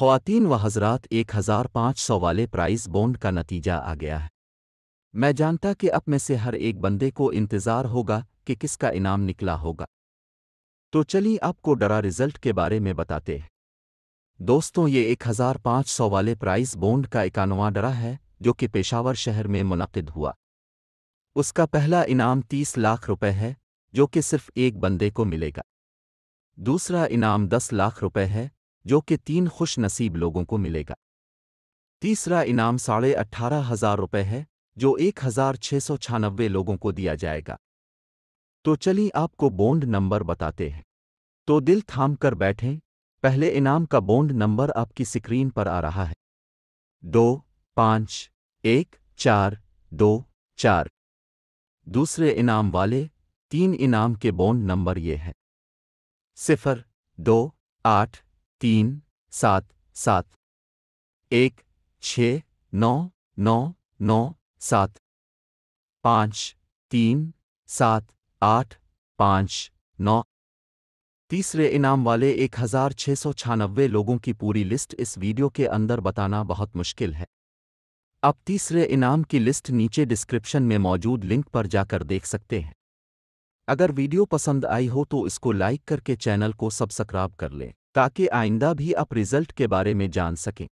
ख़वातीन व हजरात एक हज़ार पाँच सौ वाले प्राइस बॉन्ड का नतीजा आ गया है मैं जानता कि अब में से हर एक बंदे को इंतज़ार होगा कि किसका इनाम निकला होगा तो चलिए आपको डरा रिजल्ट के बारे में बताते हैं दोस्तों ये एक हज़ार पाँच सौ वाले प्राइस बॉन्ड का इकानवा डरा है जो कि पेशावर शहर में मुनद हुआ उसका पहला इनाम तीस लाख रुपए है जो कि सिर्फ एक बंदे को मिलेगा दूसरा इनाम दस लाख रुपए है जो कि तीन खुश नसीब लोगों को मिलेगा तीसरा इनाम साढ़े अट्ठारह हजार रुपये है जो एक हजार छह सौ छानबे लोगों को दिया जाएगा तो चलिए आपको बोंड नंबर बताते हैं तो दिल थाम कर बैठें पहले इनाम का बोंड नंबर आपकी स्क्रीन पर आ रहा है दो पाँच एक चार दो चार दूसरे इनाम वाले तीन इनाम के बोंड नंबर ये हैं सिफर दो आठ तीन सात सात एक छ नौ नौ नौ सात पाँच तीन सात आठ पाँच नौ तीसरे इनाम वाले एक हजार छः सौ छानबे लोगों की पूरी लिस्ट इस वीडियो के अंदर बताना बहुत मुश्किल है आप तीसरे इनाम की लिस्ट नीचे डिस्क्रिप्शन में मौजूद लिंक पर जाकर देख सकते हैं अगर वीडियो पसंद आई हो तो इसको लाइक करके चैनल को सब्सक्राइब कर लें ताकि आइंदा भी आप रिजल्ट के बारे में जान सकें